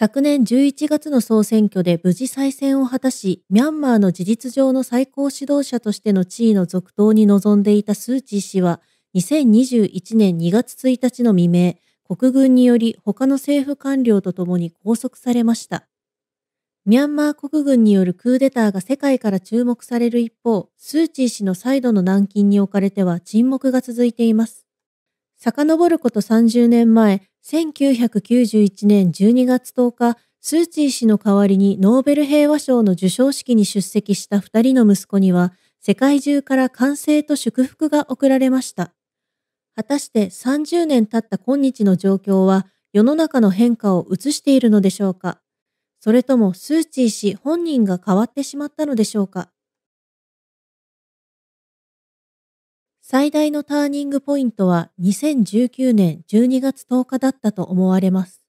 昨年11月の総選挙で無事再選を果たし、ミャンマーの事実上の最高指導者としての地位の続投に臨んでいたスー・チー氏は、2021年2月1日の未明、国軍により他の政府官僚と共に拘束されました。ミャンマー国軍によるクーデターが世界から注目される一方、スー・チー氏の再度の軟禁に置かれては沈黙が続いています。遡ること30年前、1991年12月10日、スー・チー氏の代わりにノーベル平和賞の授賞式に出席した二人の息子には、世界中から歓声と祝福が送られました。果たして30年経った今日の状況は、世の中の変化を映しているのでしょうかそれともスー・チー氏本人が変わってしまったのでしょうか最大のターニングポイントは2019年12月10日だったと思われます。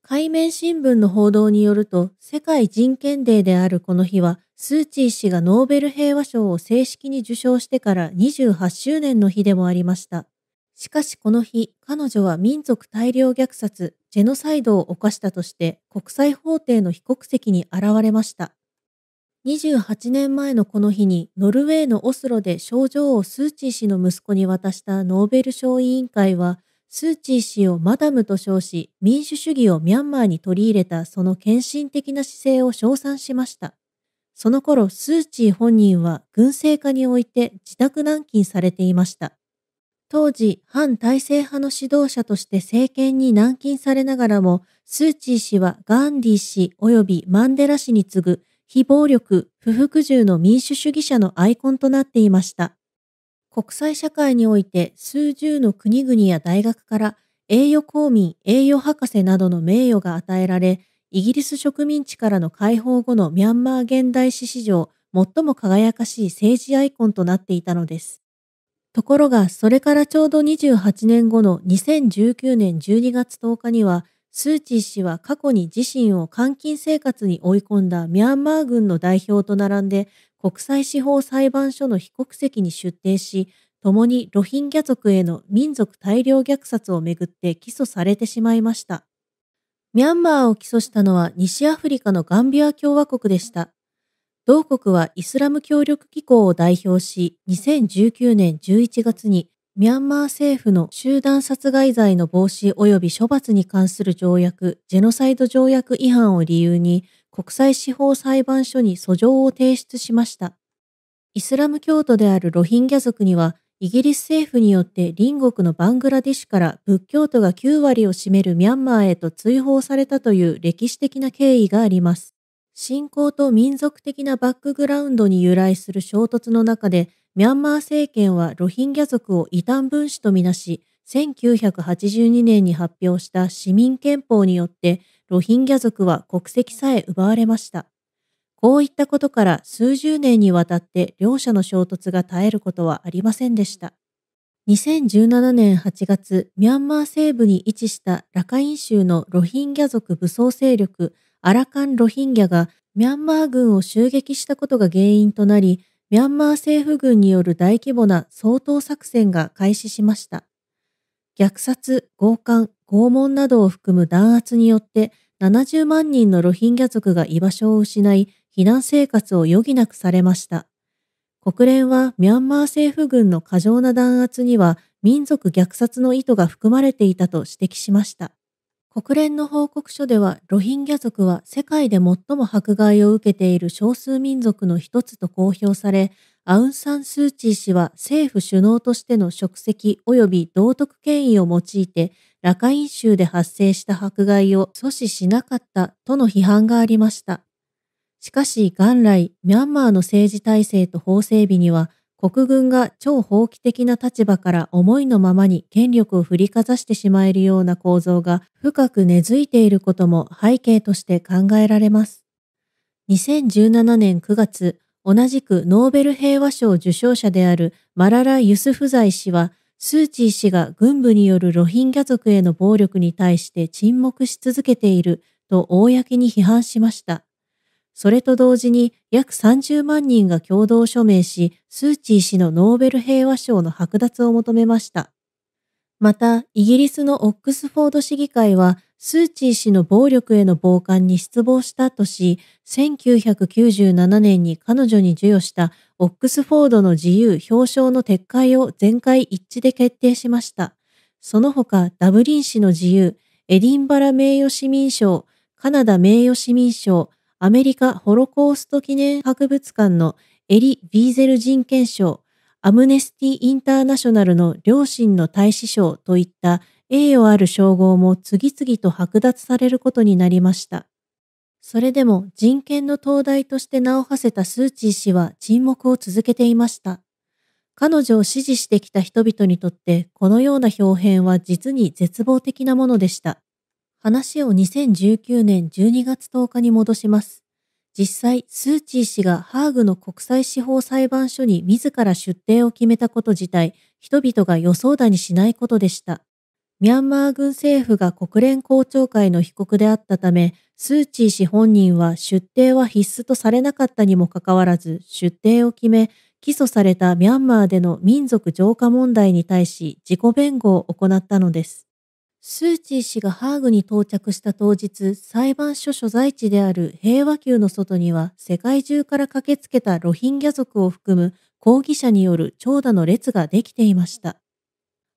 海面新聞の報道によると、世界人権デーであるこの日は、スー・チー氏がノーベル平和賞を正式に受賞してから28周年の日でもありました。しかしこの日、彼女は民族大量虐殺、ジェノサイドを犯したとして、国際法廷の被告席に現れました。28年前のこの日にノルウェーのオスロで症状をスー・チー氏の息子に渡したノーベル賞委員会は、スー・チー氏をマダムと称し、民主主義をミャンマーに取り入れたその献身的な姿勢を称賛しました。その頃、スー・チー本人は軍政下において自宅軟禁されていました。当時、反体制派の指導者として政権に軟禁されながらも、スー・チー氏はガンディー氏及びマンデラ氏に次ぐ非暴力、不服従の民主主義者のアイコンとなっていました。国際社会において数十の国々や大学から栄誉公民、栄誉博士などの名誉が与えられ、イギリス植民地からの解放後のミャンマー現代史史上最も輝かしい政治アイコンとなっていたのです。ところが、それからちょうど28年後の2019年12月10日には、スー・チー氏は過去に自身を監禁生活に追い込んだミャンマー軍の代表と並んで国際司法裁判所の被告席に出廷し、共にロヒンギャ族への民族大量虐殺をめぐって起訴されてしまいました。ミャンマーを起訴したのは西アフリカのガンビア共和国でした。同国はイスラム協力機構を代表し、2019年11月にミャンマー政府の集団殺害罪の防止及び処罰に関する条約、ジェノサイド条約違反を理由に、国際司法裁判所に訴状を提出しました。イスラム教徒であるロヒンギャ族には、イギリス政府によって隣国のバングラディシュから仏教徒が9割を占めるミャンマーへと追放されたという歴史的な経緯があります。信仰と民族的なバックグラウンドに由来する衝突の中で、ミャンマー政権はロヒンギャ族を異端分子とみなし、1982年に発表した市民憲法によって、ロヒンギャ族は国籍さえ奪われました。こういったことから数十年にわたって両者の衝突が絶えることはありませんでした。2017年8月、ミャンマー西部に位置したラカイン州のロヒンギャ族武装勢力アラカン・ロヒンギャがミャンマー軍を襲撃したことが原因となり、ミャンマー政府軍による大規模な掃討作戦が開始しました。虐殺、強姦、拷問などを含む弾圧によって70万人のロヒンギャ族が居場所を失い、避難生活を余儀なくされました。国連はミャンマー政府軍の過剰な弾圧には民族虐殺の意図が含まれていたと指摘しました。国連の報告書ではロヒンギャ族は世界で最も迫害を受けている少数民族の一つと公表され、アウン・サン・スー・チー氏は政府首脳としての職責及び道徳権威を用いて、ラカイン州で発生した迫害を阻止しなかったとの批判がありました。しかし元来、ミャンマーの政治体制と法整備には、国軍が超法規的な立場から思いのままに権力を振りかざしてしまえるような構造が深く根付いていることも背景として考えられます。2017年9月、同じくノーベル平和賞受賞者であるマララ・ユスフザイ氏は、スー・チー氏が軍部によるロヒンギャ族への暴力に対して沈黙し続けていると公に批判しました。それと同時に約30万人が共同署名し、スー・チー氏のノーベル平和賞の剥奪を求めました。また、イギリスのオックスフォード市議会は、スー・チー氏の暴力への傍観に失望したとし、1997年に彼女に授与したオックスフォードの自由表彰の撤回を全会一致で決定しました。その他、ダブリン氏の自由、エディンバラ名誉市民賞、カナダ名誉市民賞、アメリカホロコースト記念博物館のエリ・ビーゼル人権賞、アムネスティ・インターナショナルの両親の大使賞といった栄誉ある称号も次々と剥奪されることになりました。それでも人権の灯台として名を馳せたスー・チー氏は沈黙を続けていました。彼女を支持してきた人々にとってこのような表現は実に絶望的なものでした。話を2019年12月10日に戻します。実際、スー・チー氏がハーグの国際司法裁判所に自ら出廷を決めたこと自体、人々が予想だにしないことでした。ミャンマー軍政府が国連公聴会の被告であったため、スー・チー氏本人は出廷は必須とされなかったにもかかわらず、出廷を決め、起訴されたミャンマーでの民族浄化問題に対し自己弁護を行ったのです。スー・チー氏がハーグに到着した当日、裁判所所在地である平和宮の外には、世界中から駆けつけたロヒンギャ族を含む抗議者による長蛇の列ができていました。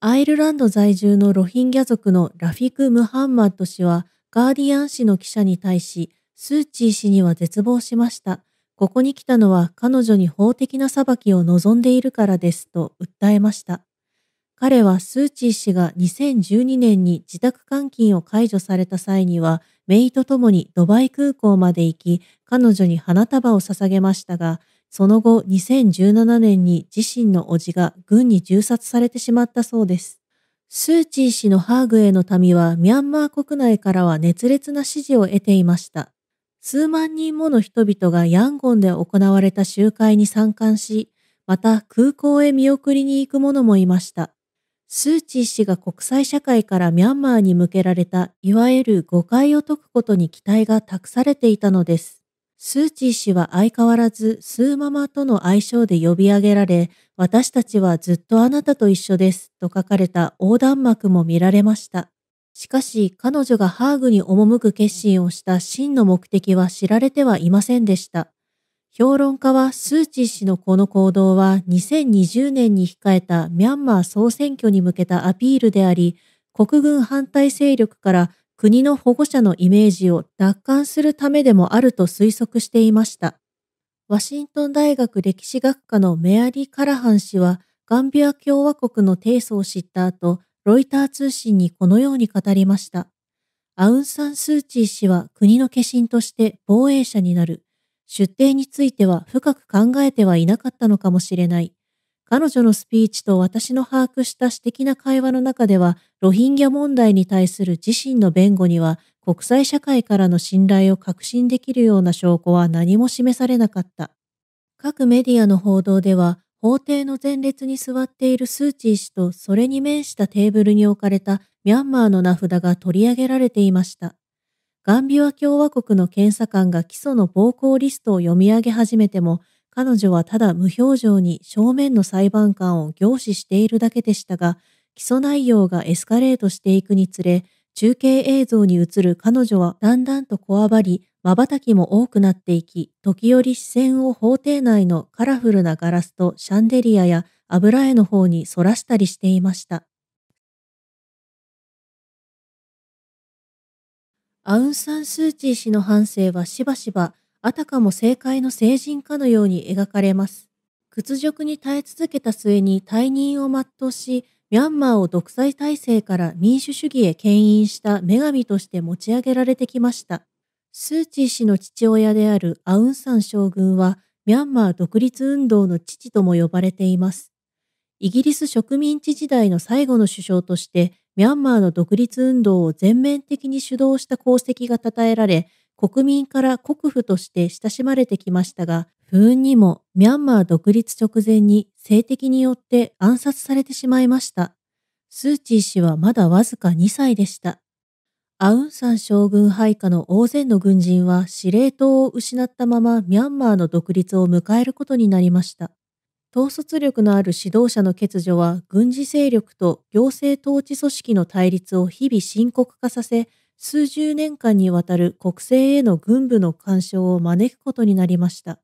アイルランド在住のロヒンギャ族のラフィク・ムハンマッド氏は、ガーディアン氏の記者に対し、スー・チー氏には絶望しました。ここに来たのは彼女に法的な裁きを望んでいるからですと訴えました。彼はスー・チー氏が2012年に自宅監禁を解除された際には、メイと共にドバイ空港まで行き、彼女に花束を捧げましたが、その後2017年に自身の叔父が軍に銃殺されてしまったそうです。スー・チー氏のハーグへの民はミャンマー国内からは熱烈な支持を得ていました。数万人もの人々がヤンゴンで行われた集会に参観し、また空港へ見送りに行く者もいました。スー・チー氏が国際社会からミャンマーに向けられたいわゆる誤解を解くことに期待が託されていたのです。スー・チー氏は相変わらずスーママとの愛称で呼び上げられ、私たちはずっとあなたと一緒ですと書かれた横断幕も見られました。しかし彼女がハーグに赴く決心をした真の目的は知られてはいませんでした。評論家はスー・チー氏のこの行動は2020年に控えたミャンマー総選挙に向けたアピールであり、国軍反対勢力から国の保護者のイメージを奪還するためでもあると推測していました。ワシントン大学歴史学科のメアリー・カラハン氏は、ガンビア共和国の提訴を知った後、ロイター通信にこのように語りました。アウン・サン・スー・チー氏は国の化身として防衛者になる。出廷については深く考えてはいなかったのかもしれない。彼女のスピーチと私の把握した私的な会話の中では、ロヒンギャ問題に対する自身の弁護には、国際社会からの信頼を確信できるような証拠は何も示されなかった。各メディアの報道では、法廷の前列に座っているスー・チー氏とそれに面したテーブルに置かれたミャンマーの名札が取り上げられていました。ガンビワ共和国の検査官が基礎の暴行リストを読み上げ始めても、彼女はただ無表情に正面の裁判官を凝視しているだけでしたが、基礎内容がエスカレートしていくにつれ、中継映像に映る彼女はだんだんとこわばり、瞬きも多くなっていき、時折視線を法廷内のカラフルなガラスとシャンデリアや油絵の方に反らしたりしていました。アウン・サン・スー・チー氏の反省はしばしば、あたかも政界の成人かのように描かれます。屈辱に耐え続けた末に退任を全うし、ミャンマーを独裁体制から民主主義へ牽引した女神として持ち上げられてきました。スー・チー氏の父親であるアウン・サン将軍は、ミャンマー独立運動の父とも呼ばれています。イギリス植民地時代の最後の首相として、ミャンマーの独立運動を全面的に主導した功績が称えられ、国民から国府として親しまれてきましたが、不運にもミャンマー独立直前に性的によって暗殺されてしまいました。スー・チー氏はまだわずか2歳でした。アウンサン将軍配下の大勢の軍人は司令塔を失ったままミャンマーの独立を迎えることになりました。統率力のある指導者の欠如は軍事勢力と行政統治組織の対立を日々深刻化させ、数十年間にわたる国政への軍部の干渉を招くことになりました。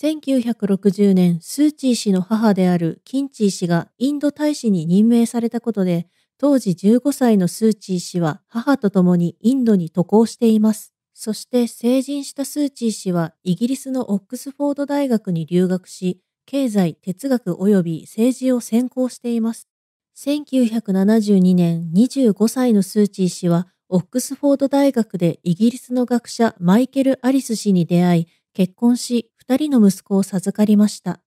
1960年、スー・チー氏の母であるキン・チー氏がインド大使に任命されたことで、当時15歳のスー・チー氏は母と共にインドに渡航しています。そして成人したスー・チー氏はイギリスのオックスフォード大学に留学し、経済、哲学及び政治を専攻しています。1972年25歳のスー・チー氏は、オックスフォード大学でイギリスの学者マイケル・アリス氏に出会い、結婚し、二人の息子を授かりました。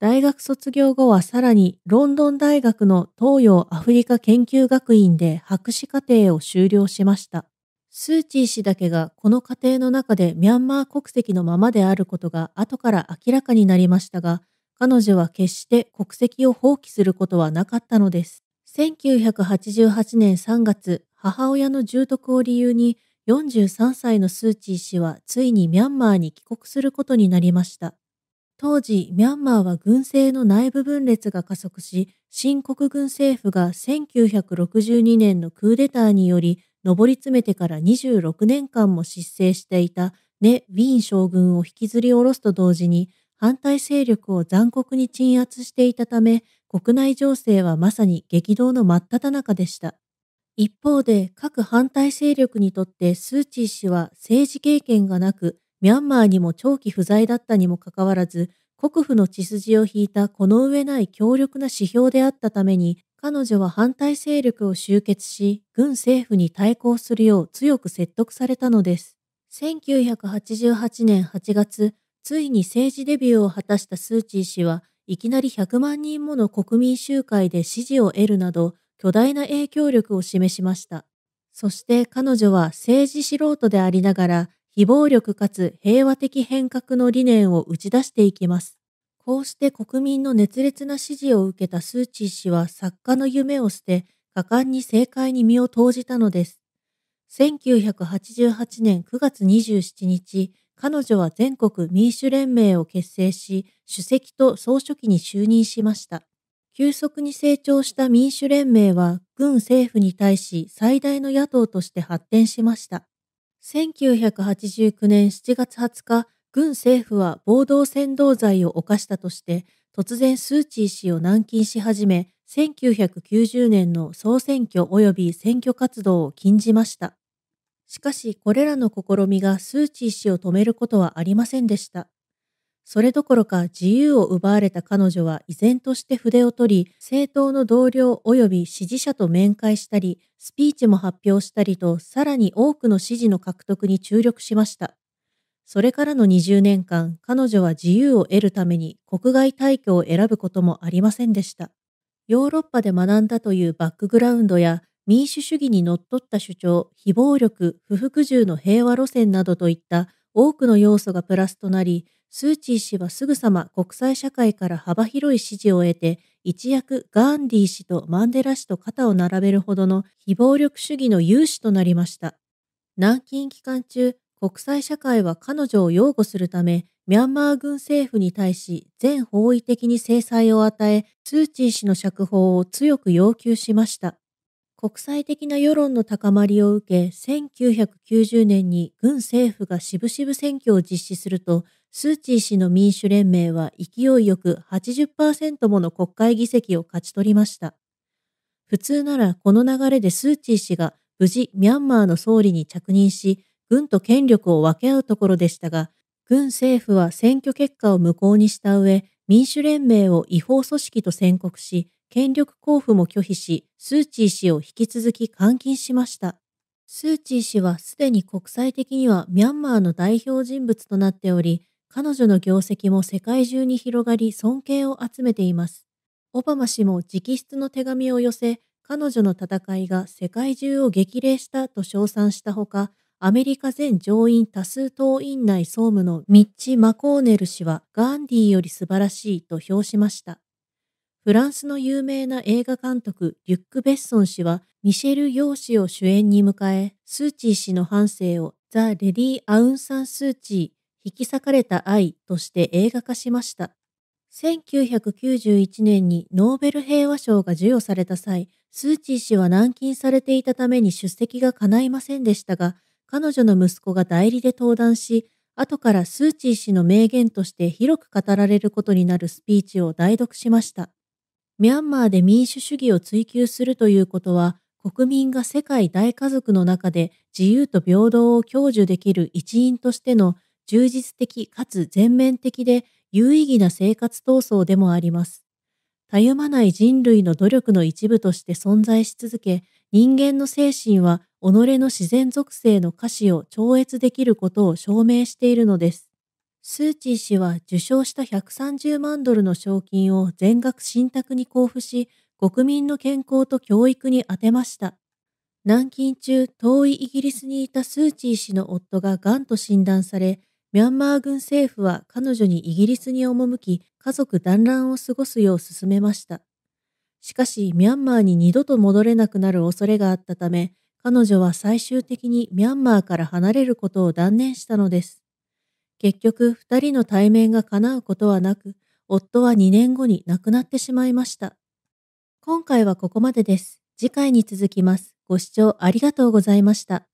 大学卒業後はさらにロンドン大学の東洋アフリカ研究学院で博士課程を修了しました。スー・チー氏だけがこの過程の中でミャンマー国籍のままであることが後から明らかになりましたが、彼女は決して国籍を放棄することはなかったのです。1988年3月、母親の重篤を理由に43歳のスー・チー氏はついにミャンマーに帰国することになりました。当時、ミャンマーは軍政の内部分裂が加速し、新国軍政府が1962年のクーデターにより上り詰めてから26年間も失政していたネ・ウィン将軍を引きずり下ろすと同時に、反対勢力を残酷に鎮圧していたため、国内情勢はまさに激動の真っ只中でした。一方で、各反対勢力にとってスー・チー氏は政治経験がなく、ミャンマーにも長期不在だったにもかかわらず、国府の血筋を引いたこの上ない強力な指標であったために、彼女は反対勢力を集結し、軍政府に対抗するよう強く説得されたのです。1988年8月、ついに政治デビューを果たしたスー・チー氏はいきなり100万人もの国民集会で支持を得るなど巨大な影響力を示しました。そして彼女は政治素人でありながら非暴力かつ平和的変革の理念を打ち出していきます。こうして国民の熱烈な支持を受けたスー・チー氏は作家の夢を捨て果敢に政界に身を投じたのです。1988年9月27日、彼女は全国民主連盟を結成し、主席と総書記に就任しました。急速に成長した民主連盟は、軍政府に対し最大の野党として発展しました。1989年7月20日、軍政府は暴動扇動罪を犯したとして、突然スー・チー氏を軟禁し始め、1990年の総選挙及び選挙活動を禁じました。しかしこれらの試みがスー・チー氏を止めることはありませんでした。それどころか自由を奪われた彼女は依然として筆を取り、政党の同僚及び支持者と面会したり、スピーチも発表したりと、さらに多くの支持の獲得に注力しました。それからの20年間、彼女は自由を得るために国外退去を選ぶこともありませんでした。ヨーロッパで学んだというバックグラウンドや民主主義にのっとった主張、非暴力、不服従の平和路線などといった多くの要素がプラスとなり、スー・チー氏はすぐさま国際社会から幅広い支持を得て、一躍ガンディー氏とマンデラ氏と肩を並べるほどの非暴力主義の有志となりました。南京期間中、国際社会は彼女を擁護するため、ミャンマー軍政府に対し全方位的に制裁を与え、スー・チー氏の釈放を強く要求しました。国際的な世論の高まりを受け、1990年に軍政府が渋々選挙を実施すると、スー・チー氏の民主連盟は勢いよく80%もの国会議席を勝ち取りました。普通ならこの流れでスー・チー氏が無事ミャンマーの総理に着任し、軍と権力を分け合うところでしたが、軍政府は選挙結果を無効にした上、民主連盟を違法組織と宣告し、権力交付も拒否し、スー・チー氏を引き続き監禁しました。スー・チー氏はすでに国際的にはミャンマーの代表人物となっており、彼女の業績も世界中に広がり尊敬を集めています。オバマ氏も直筆の手紙を寄せ、彼女の戦いが世界中を激励したと称賛したほか、アメリカ全上院多数党院内総務のミッチ・マコーネル氏はガンディーより素晴らしいと評しました。フランスの有名な映画監督リュック・ベッソン氏はミシェル・ヨー氏を主演に迎え、スー・チー氏の半生をザ・レディ・アウン・サン・スー・チー、引き裂かれた愛として映画化しました。1991年にノーベル平和賞が授与された際、スー・チー氏は軟禁されていたために出席が叶いませんでしたが、彼女の息子が代理で登壇し、後からスー・チー氏の名言として広く語られることになるスピーチを代読しました。ミャンマーで民主主義を追求するということは、国民が世界大家族の中で自由と平等を享受できる一員としての充実的かつ全面的で有意義な生活闘争でもあります。たゆまない人類の努力の一部として存在し続け、人間の精神は己の自然属性の歌詞を超越できることを証明しているのです。スー・チー氏は受賞した130万ドルの賞金を全額信託に交付し、国民の健康と教育に充てました。軟禁中、遠いイギリスにいたスー・チー氏の夫が癌と診断され、ミャンマー軍政府は彼女にイギリスに赴き、家族団らんを過ごすよう勧めました。しかし、ミャンマーに二度と戻れなくなる恐れがあったため、彼女は最終的にミャンマーから離れることを断念したのです。結局、二人の対面が叶うことはなく、夫は2年後に亡くなってしまいました。今回はここまでです。次回に続きます。ご視聴ありがとうございました。